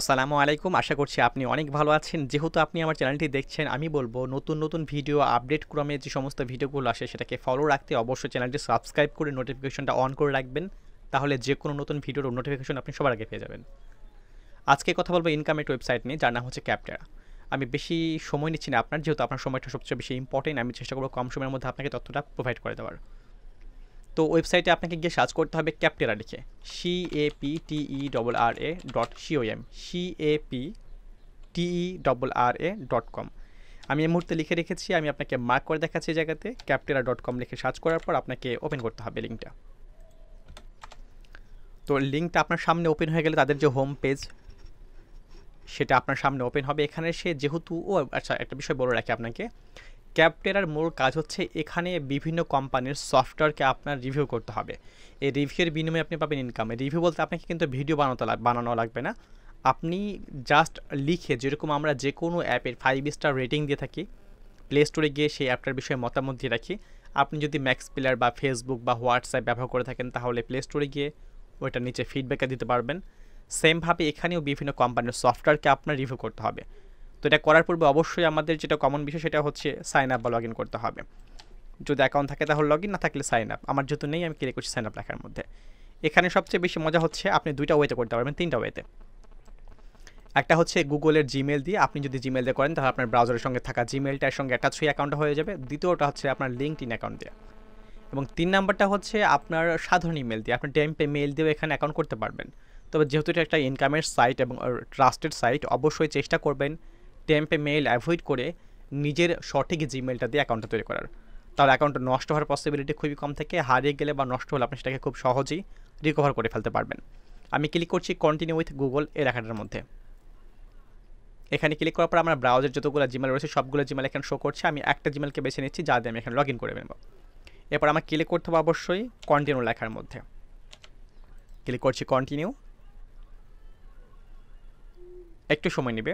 আসসালামু আলাইকুম আশা করছি আপনি অনেক ভালো আছেন যেহেতু আপনি আমার চ্যানেলটি দেখছেন আমি বলবো নতুন নতুন ভিডিও আপডেট ক্রমে যে সমস্ত ভিডিওগুলো আসে সেটাকে ফলো রাখতে অবশ্যই চ্যানেলটি সাবস্ক্রাইব করে নোটিফিকেশনটা অন করে রাখবেন তাহলে যে কোনো নতুন ভিডিওর নোটিফিকেশন আপনি সবার আগে পেয়ে যাবেন আজকে কথা বলবো ইনকামের ওয়েবসাইট নিয়ে যার নাম হচ্ছে ক্যাপটেরা আমি বেশি সময় নিচ্ছি না আপনার যেহেতু আপনার সময়টা সবচেয়ে বেশি ইম্পর্টেন্ট আমি চেষ্টা করবো কম সময়ের মধ্যে আপনাকে তথ্যটা প্রোভাইড করে দেওয়ার তো ওয়েবসাইটে আপনাকে গিয়ে সার্চ করতে হবে ক্যাপটেরা লিখে C A P T E double R A dot C O M C A P T E double R A dot com আমি এই মুহূর্তে লিখে রেখেছি আমি আপনাকে মার্ক করে দেখাচ্ছি এই জায়গাতে ক্যাপটেরা ডট কম লিখে সার্চ করার পর আপনাকে ওপেন করতে হবে লিঙ্কটা তো লিঙ্কটা আপনার সামনে ওপেন হয়ে গেলে তাদের যে হোম পেজ সেটা আপনার সামনে ওপেন হবে এখানে সে যেহেতু ও আচ্ছা একটা বিষয় বলে রাখে আপনাকে ক্যাপটেরার মূল কাজ হচ্ছে এখানে বিভিন্ন কোম্পানির সফটওয়্যারকে আপনার রিভিউ করতে হবে এই রিভিউয়ের বিনিময়ে আপনি পাবেন ইনকাম রিভিউ বলতে আপনাকে কিন্তু ভিডিও বানাতে বানানো লাগবে না আপনি জাস্ট লিখে যেরকম আমরা যে কোনো অ্যাপের ফাইভ স্টার রেটিং দিয়ে থাকি প্লে স্টোরে গিয়ে সেই অ্যাপটার বিষয়ে মতামত দিয়ে রাখি আপনি যদি ম্যাক্স প্লেয়ার বা ফেসবুক বা হোয়াটসঅ্যাপ ব্যবহার করে থাকেন তাহলে প্লে স্টোরে গিয়ে ওইটা নিচে ফিডব্যাকে দিতে পারবেন সেমভাবে এখানেও বিভিন্ন কোম্পানির সফটওয়্যারকে আপনার রিভিউ করতে হবে তো এটা করার পূর্বে অবশ্যই আমাদের যেটা কমন বিষয় সেটা হচ্ছে সাইন আপ বা লগ করতে হবে যদি অ্যাকাউন্ট থাকে তাহলে লগ না থাকলে সাইন আপ আমার যেহেতু নেই আমি ক্লিক করছি সাইন আপ লেখার মধ্যে এখানে সবচেয়ে বেশি মজা হচ্ছে আপনি দুইটা ওয়েতে করতে পারবেন তিনটা ওয়েতে একটা হচ্ছে গুগলের জিমেল দিয়ে আপনি যদি জিমেল দিয়ে করেন তাহলে আপনার ব্রাউজারের সঙ্গে থাকা জিমেলটার সঙ্গে অ্যাটাচ হয়ে অ্যাকাউন্ট হয়ে যাবে দ্বিতীয়টা হচ্ছে আপনার লিঙ্ক ইন অ্যাকাউন্ট দিয়ে এবং তিন নাম্বারটা হচ্ছে আপনার সাধারণ ইমেল দিয়ে আপনি টাইম পে মেল দিয়েও এখানে অ্যাকাউন্ট করতে পারবেন তবে যেহেতু এটা একটা ইনকামের সাইট এবং ট্রাস্টেড সাইট অবশ্যই চেষ্টা করবেন টেম্পে মেইল অ্যাভয়েড করে নিজের সঠিক জিমেলটা দিয়ে অ্যাকাউন্টটা তৈরি করার তার অ্যাকাউন্ট নষ্ট হওয়ার পসিবিলিটি খুবই কম থাকে হারিয়ে গেলে বা নষ্ট হলে আপনি সেটাকে খুব সহজেই রিকভার করে ফেলতে পারবেন আমি ক্লিক করছি কন্টিনিউ উইথ গুগল এর লেখাটার মধ্যে এখানে ক্লিক করার পর আমার ব্রাউজার যতগুলো জিমেল রয়েছে সবগুলো জিমেল এখানে শো করছে আমি একটা জিমেলকে বেছে নিচ্ছি যা দিয়ে আমি এখানে লগ ইন করে নেব এরপর আমার ক্লিক করতে হবে অবশ্যই কন্টিনিউ লেখার মধ্যে ক্লিক করছি কন্টিনিউ একটু সময় নেবে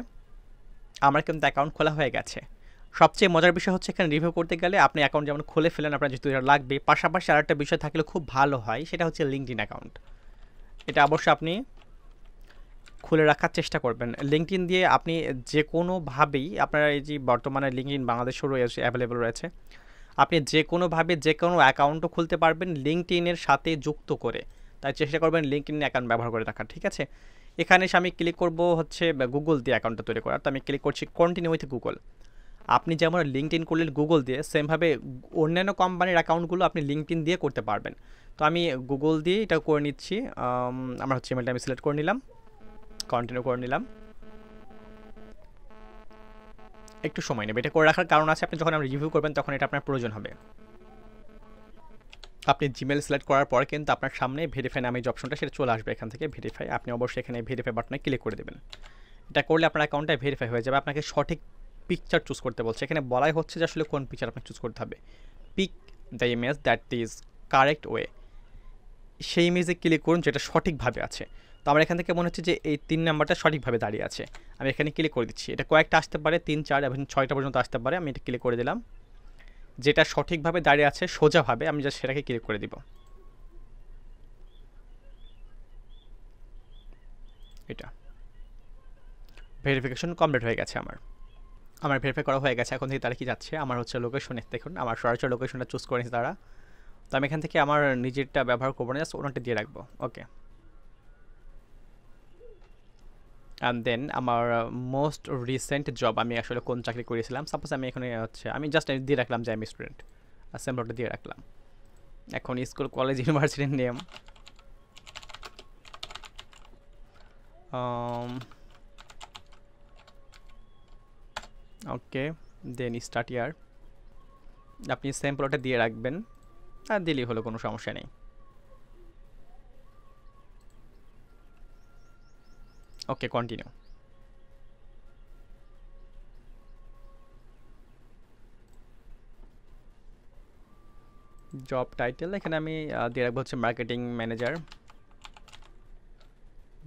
আমার কিন্তু অ্যাকাউন্ট খোলা হয়ে গেছে সবচেয়ে মজার বিষয় হচ্ছে এখানে রিভিউ করতে গেলে আপনি অ্যাকাউন্ট যেমন খুলে ফেলেন আপনার যেহেতু এটা লাগবে পাশাপাশি আর একটা বিষয় থাকলে খুব ভালো হয় সেটা হচ্ছে লিঙ্কড ইন অ্যাকাউন্ট এটা অবশ্য আপনি খুলে রাখার চেষ্টা করবেন লিঙ্কড ইন দিয়ে আপনি যে কোনোভাবেই আপনার এই যে বর্তমানে লিঙ্কড ইন বাংলাদেশেও রয়েছে অ্যাভেলেবল রয়েছে আপনি যে কোনোভাবে যে কোনো অ্যাকাউন্টও খুলতে পারবেন লিঙ্কড ইনের সাথে যুক্ত করে তাই চেষ্টা করবেন লিঙ্ক ইন অ্যাকাউন্ট ব্যবহার করে রাখার ঠিক আছে এখানে এসে আমি ক্লিক করব হচ্ছে গুগল দিয়ে অ্যাকাউন্টটা তৈরি করার তো আমি ক্লিক করছি কন্টিনিউ উইথ গুগল আপনি যেমন লিঙ্কড ইন করলেন গুগল দিয়ে সেমভাবে অন্যান্য কোম্পানির অ্যাকাউন্টগুলো আপনি লিঙ্কড ইন দিয়ে করতে পারবেন তো আমি গুগল দিয়ে এটা করে নিচ্ছি আমার হচ্ছে ইমেলটা আমি সিলেক্ট করে নিলাম কন্টিনিউ করে নিলাম একটু সময় নেবে এটা করে রাখার কারণ আছে আপনি যখন আমি রিভিউ করবেন তখন এটা আপনার প্রয়োজন হবে আপনি জিমেল সিলেক্ট করার পর কিন্তু আপনার সামনে ভেরিফাই নামে যে অপশনটা সেটা চলে আসবে এখান থেকে ভেরিফাই আপনি অবশ্যই এখানে ভেরিফাই বাটনে ক্লিক করে দেবেন এটা করলে আপনার অ্যাকাউন্টটা ভেরিফাই হয়ে যাবে আপনাকে সঠিক পিকচার চুজ করতে বলছে এখানে বলাই হচ্ছে যে আসলে কোন পিকচার আপনাকে চুজ করতে হবে pick the image that is correct way সেই ইমেজে ক্লিক করুন যেটা সঠিকভাবে আছে তো আমার এখান থেকে মনে হচ্ছে যে এই তিন নাম্বারটা সঠিকভাবে দাঁড়িয়ে আছে আমি এখানে ক্লিক করে দিচ্ছি এটা কয়েকটা আসতে পারে তিন চার এবং ছয়টা পর্যন্ত আসতে পারে আমি এটা ক্লিক করে দিলাম যেটা সঠিকভাবে দাঁড়িয়ে আছে সোজাভাবে আমি যা সেটাকে ক্লিক করে দিব এটা ভেরিফিকেশন কমপ্লিট হয়ে গেছে আমার আমার ভেরিফাই করা হয়ে গেছে এখন থেকে তারা কি যাচ্ছে আমার হচ্ছে লোকেশনে দেখুন আমার সরাসরি লোকেশনটা চুজ করে নিয়েছে তারা তো আমি এখান থেকে আমার নিজেরটা ব্যবহার করবো না জাস্ট ওনারটা দিয়ে রাখবো ওকে অ্যান্ড দেন আমার মোস্ট রিসেন্ট জব আমি আসলে কোন চাকরি করেছিলাম সাপোজ আমি এখানে uh, হচ্ছে আমি জাস্ট uh, দিয়ে রাখলাম যে আমি স্টুডেন্ট অ্যাসেম্বলটা দিয়ে রাখলাম এখন স্কুল কলেজ ইউনিভার্সিটির name okay then start year আপনি স্যাম্পলটা দিয়ে রাখবেন আর দিলেই হলো কোনো সমস্যা নেই Okay, continue. জব টাইটেল এখানে আমি দিয়ে রাখবো হচ্ছে মার্কেটিং ম্যানেজার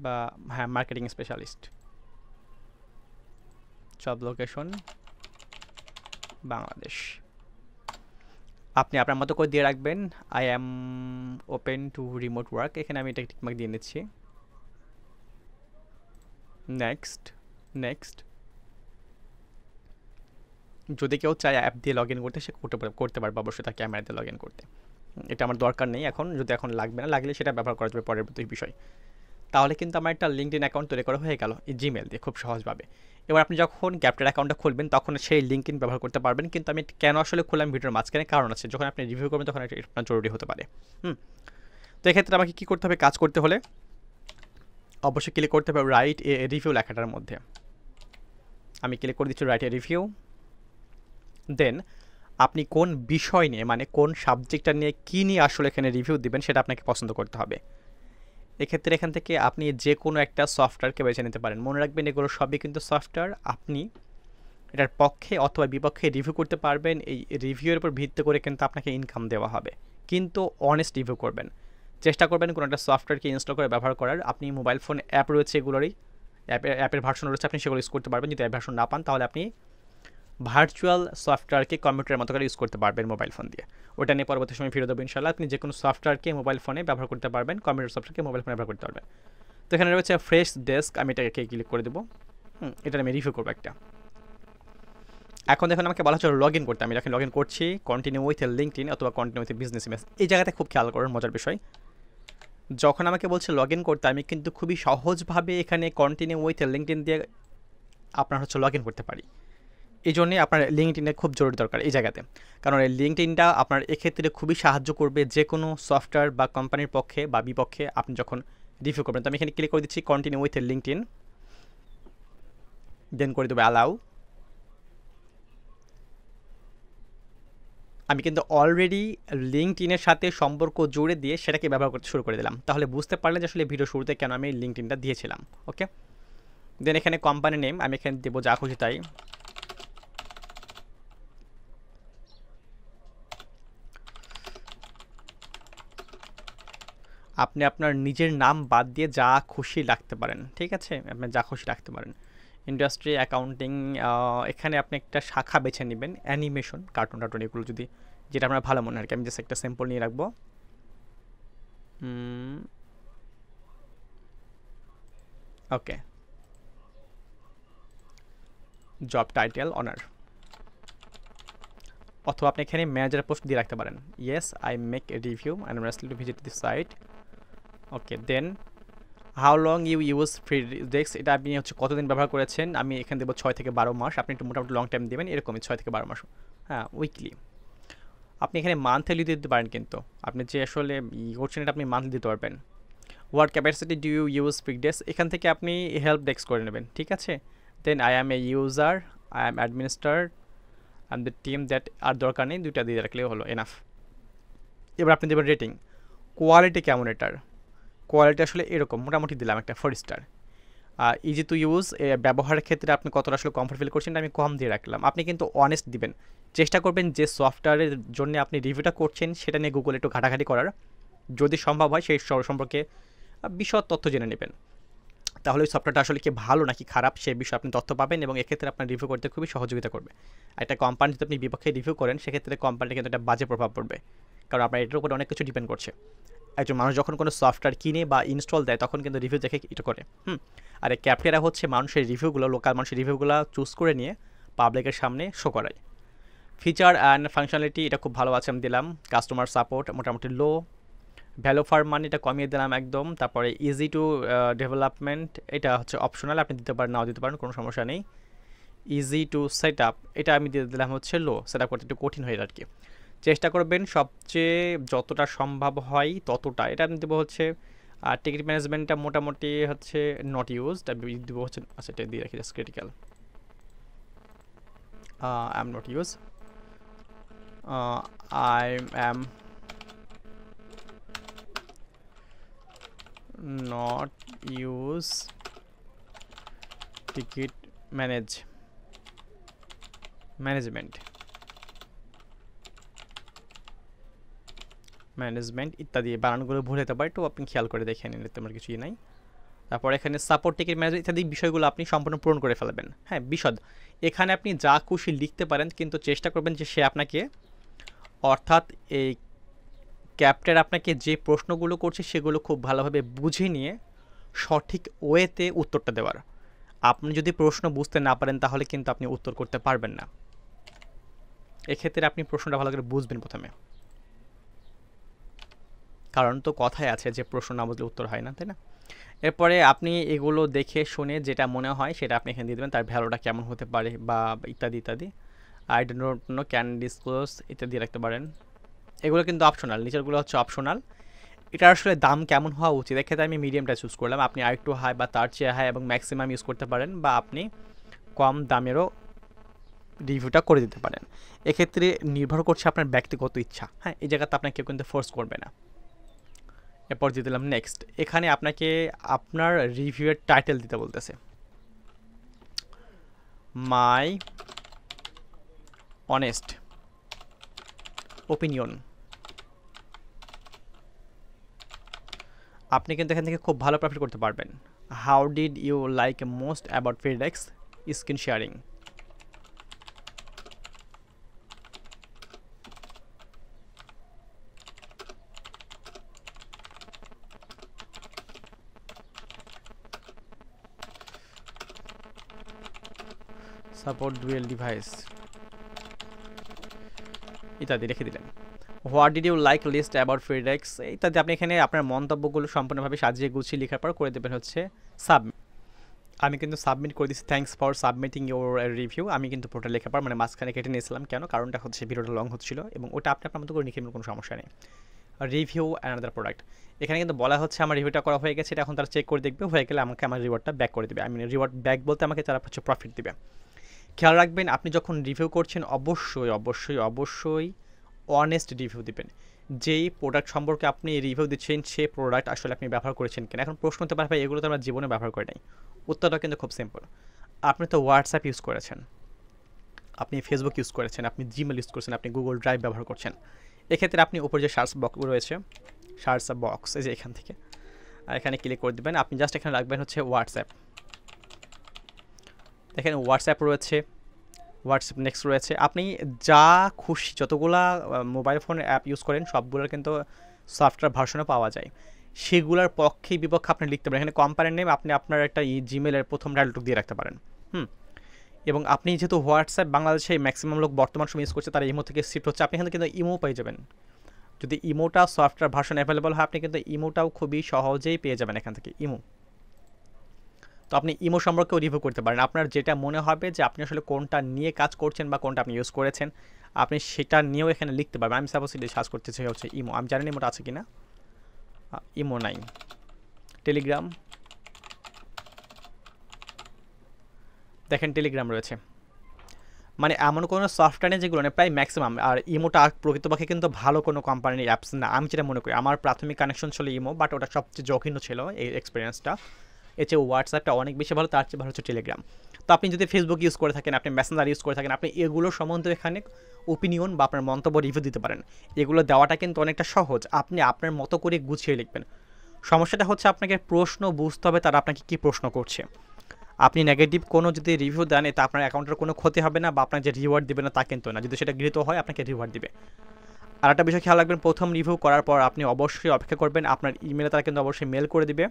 বা হ্যাঁ marketing specialist job location Bangladesh আপনি আপনার মতো করে দিয়ে রাখবেন I am open to remote work এখানে আমি এটা টিকমার্ক দিয়ে নিচ্ছি নেক্সট নেক্সট যদি কেউ চায় অ্যাপ দিয়ে লগ ইন করতে সে করতে করতে পারবে অবশ্যই তার ক্যামেরা দিয়ে লগ ইন করতে এটা আমার দরকার নেই এখন যদি এখন লাগবে না লাগলে সেটা ব্যবহার করা যাবে পরের প্রতি বিষয় তাহলে কিন্তু আমার একটা ইন অ্যাকাউন্ট তৈরি করা হয়ে গেল এই জিমেল দিয়ে খুব সহজভাবে এবার আপনি যখন গ্যাপটার অ্যাকাউন্টটা খুলবেন তখন সেই লিঙ্ক ইন ব্যবহার করতে পারবেন কিন্তু আমি কেন আসলে খুললাম ভিডিওর মাঝখানে কারণ আছে যখন আপনি রিভিউ করবেন তখন এটা জরুরি হতে পারে হুম তো এক্ষেত্রে আমাকে কী করতে হবে কাজ করতে হলে অবশ্যই ক্লিক করতে হবে রাইট এ রিভিউ লেখাটার মধ্যে আমি ক্লিক করে দিচ্ছি রাইট এ রিভিউ দেন আপনি কোন বিষয় নিয়ে মানে কোন সাবজেক্টটা নিয়ে কী নিয়ে আসলে এখানে রিভিউ দিবেন সেটা আপনাকে পছন্দ করতে হবে এক্ষেত্রে এখান থেকে আপনি যে কোনো একটা সফটওয়্যারকে বেছে নিতে পারেন মনে রাখবেন এগুলো সবই কিন্তু সফটওয়্যার আপনি এটার পক্ষে অথবা বিপক্ষে রিভিউ করতে পারবেন এই রিভিউয়ের উপর ভিত্তি করে কিন্তু আপনাকে ইনকাম দেওয়া হবে কিন্তু অনেস্ট রিভিউ করবেন চেষ্টা করবেন কোনো একটা সফটওয়্যারকে ইনস্টল করে ব্যবহার করার আপনি মোবাইল ফোন অ্যাপ রয়েছে এগুলোরই অ্যাপের অ্যাপের ভার্সন রয়েছে আপনি সেগুলো ইউজ করতে পারবেন যদি অ্যাপ ভার্সন না পান তাহলে আপনি ভার্চুয়াল সফটওয়্যারকে কম্পিউটারের মতো করে ইউজ করতে পারবেন মোবাইল ফোন দিয়ে ওটা নিয়ে পরবর্তী সময় ফিরে দেবো ইনশাল্লাহ আপনি যে কোনো সফটওয়্যারকে মোবাইল ফোনে ব্যবহার করতে পারবেন কম্পিউটার সফটওয়্যারকে মোবাইল ফোনে ব্যবহার করতে পারবেন তো এখানে রয়েছে ফ্রেশ ডেস্ক আমি এটাকে ক্লিক করে দেবো হুম এটা আমি রিভিউ করবো একটা এখন দেখুন আমাকে বলা হচ্ছে লগ ইন করতে আমি এখন লগ ইন করছি কন্টিনিউ উইথ লিঙ্কড ইন অথবা কন্টিনিউ উইথ বিজনেস ইমেজ এই জায়গাতে খুব খেয়াল করার মজার বিষয় যখন আমাকে বলছে লগ ইন করতে আমি কিন্তু খুবই সহজভাবে এখানে কন্টিনিউ উইথ লিঙ্কড ইন দিয়ে আপনার হচ্ছে লগ ইন করতে পারি এই জন্যে আপনার লিঙ্কড ইনের খুব জরুরি দরকার এই জায়গাতে কারণ এই লিঙ্কড ইনটা আপনার এক্ষেত্রে খুবই সাহায্য করবে যে কোনো সফটওয়্যার বা কোম্পানির পক্ষে বা বিপক্ষে আপনি যখন রিভিউ করবেন তো আমি এখানে ক্লিক করে দিচ্ছি continue with LinkedIn then করে দেবে অ্যালাউ আমি কিন্তু অলরেডি লিঙ্কড ইনের সাথে সম্পর্ক জুড়ে দিয়ে সেটাকে ব্যবহার করতে শুরু করে দিলাম তাহলে বুঝতে পারলে যে আসলে ভিডিও শুরুতে কেন আমি লিঙ্কড ইনটা দিয়েছিলাম ওকে দেন এখানে কোম্পানি নেম আমি এখানে দেবো যা খুশি তাই আপনি আপনার নিজের নাম বাদ দিয়ে যা খুশি রাখতে পারেন ঠিক আছে আপনি যা খুশি রাখতে পারেন ইন্ডাস্ট্রি অ্যাকাউন্টিং এখানে আপনি একটা শাখা বেছে নেবেন অ্যানিমেশন কার্টুন টার্টুন এগুলো যদি যেটা আপনার ভালো মনে আর কি আমি জাস্ট একটা স্যাম্পল নিয়ে রাখবো ওকে জব টাইটেল অনার অথবা আপনি এখানে ম্যানেজার পোস্ট দিয়ে রাখতে পারেন yes I make a review and রেস্টলি to visit this site okay then how long you use free desk এটা আপনি হচ্ছে কতদিন ব্যবহার করেছেন আমি এখানে দেবো ছয় থেকে বারো মাস আপনি একটু মোটামুটি লং টাইম দেবেন এরকমই ছয় থেকে বারো মাস হ্যাঁ উইকলি আপনি এখানে মান্থলি দিতে পারেন কিন্তু আপনি যে আসলে ই করছেন এটা আপনি মান্থলি দিতে পারবেন word capacity do you use free desk এখান থেকে আপনি হেল্প ডেস্ক করে নেবেন ঠিক আছে then I am a user I am administer and the team that are দরকার নেই দুইটা দিয়ে রাখলেও হলো এনাফ এবার আপনি দেবেন রেটিং কোয়ালিটি কেমন এটার কোয়ালিটি আসলে এরকম মোটামুটি দিলাম একটা four star easy to use ব্যবহারের ক্ষেত্রে আপনি কতটা আসলে কমফর্ট ফিল করছেন আমি কম দিয়ে রাখলাম আপনি কিন্তু অনেস্ট দিবেন চেষ্টা করবেন যে সফটওয়্যারের জন্য আপনি রিভিউটা করছেন সেটা নিয়ে গুগল একটু ঘাটাঘাটি করার যদি সম্ভব হয় সেই সম্পর্কে বিশদ তথ্য জেনে নেবেন তাহলে ওই সফটওয়্যারটা আসলে কি ভালো নাকি খারাপ সে বিষয়ে আপনি তথ্য পাবেন এবং এক্ষেত্রে আপনার রিভিউ করতে খুবই সহযোগিতা করবে একটা কোম্পানি যদি আপনি বিপক্ষে রিভিউ করেন সেক্ষেত্রে কোম্পানিটা কিন্তু একটা বাজে প্রভাব পড়বে কারণ আপনার এটার উপরে অনেক কিছু ডিপেন্ড করছে একজন মানুষ যখন কোনো সফটওয়্যার কিনে বা ইনস্টল দেয় তখন কিন্তু রিভিউ দেখে এটা করে হুম আর এই ক্যাপ্টেরা হচ্ছে মানুষের রিভিউগুলো লোকাল মানুষের রিভিউগুলো চুজ করে নিয়ে পাবলিকের সামনে শো করায় ফিচার অ্যান্ড ফাংশনালিটি এটা খুব ভালো আছে আমি দিলাম কাস্টমার সাপোর্ট মোটামুটি লো ভ্যালু ফার মান এটা কমিয়ে দিলাম একদম তারপরে ইজি টু ডেভেলপমেন্ট এটা হচ্ছে অপশনাল আপনি দিতে পারেন নাও দিতে পারেন কোনো সমস্যা নেই ইজি টু সেট আপ এটা আমি দিয়ে দিলাম হচ্ছে লো সেট আপ করতে একটু কঠিন হয়ে আর কি চেষ্টা করবেন সবচেয়ে যতটা সম্ভব হয় ততটা এটা আমি দেবো হচ্ছে আর টিকিট ম্যানেজমেন্টটা মোটামুটি হচ্ছে নট ইউজ আমি দেবো হচ্ছে আচ্ছা এটা দিয়ে রাখি just critical I am not use I am not use ticket manage management management ইত্যাদি বানানগুলো ভুল হতে পারে তো আপনি খেয়াল করে দেখে নিন তেমন কিছুই নাই তারপর এখানে সাপোর্ট টিকিট ম্যানেজমেন্ট ইত্যাদি বিষয়গুলো আপনি সম্পূর্ণ পূরণ করে ফেলবেন হ্যাঁ বিশদ এখানে আপনি যা খুশি লিখতে পারেন কিন্তু চেষ্টা করবেন যে সে আপনাকে অর্থাৎ এই ক্যাপ্টার আপনাকে যে প্রশ্নগুলো করছে সেগুলো খুব ভালোভাবে বুঝে নিয়ে সঠিক ওয়েতে উত্তরটা দেওয়ার আপনি যদি প্রশ্ন বুঝতে না পারেন তাহলে কিন্তু আপনি উত্তর করতে পারবেন না এক্ষেত্রে আপনি প্রশ্নটা ভালো করে বুঝবেন প্রথমে কারণ তো কথাই আছে যে প্রশ্ন না বুঝলে উত্তর হয় না তাই না এরপরে আপনি এগুলো দেখে শুনে যেটা মনে হয় সেটা আপনি এখানে দিয়ে দেবেন তার ভ্যালুটা কেমন হতে পারে বা ইত্যাদি ইত্যাদি আই ডোট নো ক্যান ডিসক্লোজ ইত্যাদি রাখতে পারেন এগুলো কিন্তু অপশনাল নিচেরগুলো হচ্ছে অপশনাল এটা আসলে দাম কেমন হওয়া উচিত এক্ষেত্রে আমি মিডিয়ামটা চুজ করলাম আপনি আরেকটু হাই বা তার চেয়ে হাই এবং ম্যাক্সিমাম ইউজ করতে পারেন বা আপনি কম দামেরও রিভিউটা করে দিতে পারেন এক্ষেত্রে নির্ভর করছে আপনার ব্যক্তিগত ইচ্ছা হ্যাঁ এই জায়গাতে আপনাকে কেউ কিন্তু ফোর্স করবে না এরপর দিয়ে দিলাম নেক্সট এখানে আপনাকে আপনার রিভিউয়ের টাইটেল দিতে বলতেছে মাই অনেস্ট ওপিনিয়ন আপনি কিন্তু এখান থেকে খুব ভালো প্রফিট করতে পারবেন how did you like most about FedEx screen sharing support dual device ইত্যাদি রেখে দিলেন what did you like least about feedbacks ইত্যাদি আপনি এখানে আপনার মন্তব্যগুলো সম্পূর্ণভাবে সাজিয়ে গুছিয়ে লেখার পর করে দেবেন হচ্ছে সাবমিট আমি কিন্তু সাবমিট করে দিচ্ছি thanks for submitting your review আমি কিন্তু পোর্টাল লেখার পর মানে মাঝখানে কেটে নিয়েছিলাম কেন কারণটা হচ্ছে ভিডিওটা লং হচ্ছিল এবং ওটা আপনি আপনার মতো করে লিখে কোনো সমস্যা নেই রিভিউ অ্যানাদার প্রোডাক্ট এখানে কিন্তু বলা হচ্ছে আমার রিভিউটা করা হয়ে গেছে এটা এখন তারা চেক করে দেখবে হয়ে গেলে আমাকে আমার রিওয়ার্ডটা ব্যাক করে দেবে আমি রিওয়ার্ড ব্যাক বলতে আমাকে তারা হচ্ছে প্রফিট দেবে খেয়াল রাখবেন আপনি যখন রিভিউ করছেন অবশ্যই অবশ্যই অবশ্যই অনেস্ট রিভিউ দেবেন যেই প্রোডাক্ট সম্পর্কে আপনি রিভিউ দিচ্ছেন সেই প্রোডাক্ট আসলে আপনি ব্যবহার করেছেন কিনা এখন প্রশ্ন হতে পারে এগুলো তো আমরা জীবনে ব্যবহার করি নাই উত্তরটা কিন্তু খুব সিম্পল আপনি তো হোয়াটসঅ্যাপ ইউজ করেছেন আপনি ফেসবুক ইউজ করেছেন আপনি জিমেল ইউজ করেছেন আপনি গুগল ড্রাইভ ব্যবহার করছেন এক্ষেত্রে আপনি উপরে যে সার্চ বক্স রয়েছে সার্চ বক্স এই যে এখান থেকে এখানে ক্লিক করে দেবেন আপনি জাস্ট এখানে রাখবেন হচ্ছে হোয়াটসঅ্যাপ এখানে হোয়াটসঅ্যাপ রয়েছে হোয়াটসঅ্যাপ নেক্সট রয়েছে আপনি যা খুশি যতগুলা মোবাইল ফোনের অ্যাপ ইউজ করেন সবগুলোর কিন্তু সফটওয়্যার ভার্সনও পাওয়া যায় সেগুলোর পক্ষে বিপক্ষে আপনি লিখতে পারেন এখানে কোম্পানির নেম আপনি আপনার একটা জিমেলের প্রথম ডায়ালটুক দিয়ে রাখতে পারেন হুম এবং আপনি যেহেতু হোয়াটসঅ্যাপ বাংলাদেশে ম্যাক্সিমাম লোক বর্তমান সময় ইউজ করছে তারা ইমো থেকে শিফট হচ্ছে আপনি এখানে কিন্তু ইমো পেয়ে যাবেন যদি ইমোটা সফটওয়্যার ভার্সন অ্যাভেলেবল হয় আপনি কিন্তু ইমোটাও খুবই সহজেই পেয়ে যাবেন এখান থেকে ইমো তো আপনি ইমো সম্পর্কেও রিভিউ করতে পারেন আপনার যেটা মনে হবে যে আপনি আসলে কোনটা নিয়ে কাজ করছেন বা কোনটা আপনি ইউজ করেছেন আপনি সেটা নিয়েও এখানে লিখতে পারবেন আমি সাপোজ এটা সার্চ করতে চাই হচ্ছে ইমো আমি জানি ইমোটা আছে কি না ইমো নাই টেলিগ্রাম দেখেন টেলিগ্রাম রয়েছে মানে এমন কোনো সফটওয়্যার নেই যেগুলো নেই প্রায় ম্যাক্সিমাম আর ইমোটা প্রকৃতপক্ষে কিন্তু ভালো কোনো কোম্পানির অ্যাপস না আমি যেটা মনে করি আমার প্রাথমিক কানেকশন ছিল ইমো বাট ওটা সবচেয়ে জঘিন্য ছিল এই এক্সপিরিয়েন্সটা এর চেয়ে হোয়াটসঅ্যাপটা অনেক বেশি ভালো তার চেয়ে ভালো হচ্ছে টেলিগ্রাম তো আপনি যদি ফেসবুক ইউজ করে থাকেন আপনি মেসেঞ্জার ইউজ করে থাকেন আপনি এগুলো সম্বন্ধে এখানে ওপিনিয়ন বা আপনার মন্তব্য রিভিউ দিতে পারেন এগুলো দেওয়াটা কিন্তু অনেকটা সহজ আপনি আপনার মতো করে গুছিয়ে লিখবেন সমস্যাটা হচ্ছে আপনাকে প্রশ্ন বুঝতে হবে তারা আপনাকে কী প্রশ্ন করছে আপনি নেগেটিভ কোনো যদি রিভিউ দেন এতে আপনার অ্যাকাউন্টের কোনো ক্ষতি হবে না বা আপনার যে রিওয়ার্ড দেবে না তা কিন্তু না যদি সেটা গৃহীত হয় আপনাকে রিওয়ার্ড দেবে আর একটা বিষয় খেয়াল রাখবেন প্রথম রিভিউ করার পর আপনি অবশ্যই অপেক্ষা করবেন আপনার ইমেলে তারা কিন্তু অবশ্যই মেল করে দেবে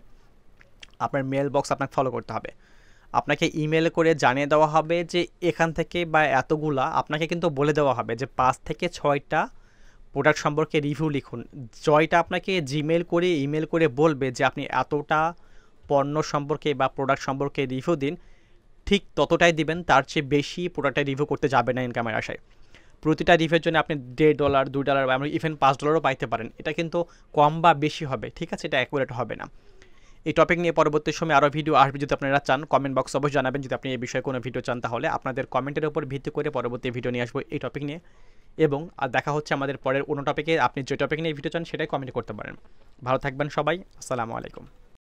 আপনার মেল বক্স আপনাকে ফলো করতে হবে আপনাকে ইমেল করে জানিয়ে দেওয়া হবে যে এখান থেকে বা এতগুলা আপনাকে কিন্তু বলে দেওয়া হবে যে পাঁচ থেকে ছয়টা প্রোডাক্ট সম্পর্কে রিভিউ লিখুন জয়টা আপনাকে জিমেল করে ইমেল করে বলবে যে আপনি এতটা পণ্য সম্পর্কে বা প্রোডাক্ট সম্পর্কে রিভিউ দিন ঠিক ততটাই দিবেন তার চেয়ে বেশি প্রোডাক্টটা রিভিউ করতে যাবে না ইনকামের আশায় প্রতিটা রিভিউর জন্য আপনি দেড় ডলার দুই ডলার বা ইভেন পাঁচ ডলারও পাইতে পারেন এটা কিন্তু কম বা বেশি হবে ঠিক আছে এটা অ্যাকুরেট হবে না এই টপিক নিয়ে পরবর্তী সময় আরও ভিডিও আসবে যদি আপনারা চান কমেন্ট বক্স অবশ্যই জানাবেন যদি আপনি এই বিষয়ে কোনো ভিডিও চান তাহলে আপনাদের কমেন্টের উপর ভিত্তি করে পরবর্তী ভিডিও নিয়ে আসবো এই টপিক নিয়ে এবং আর দেখা হচ্ছে আমাদের পরের অন্য টপিকে আপনি যে টপিক নিয়ে ভিডিও চান সেটাই কমেন্ট করতে পারেন ভালো থাকবেন সবাই আসসালামু আলাইকুম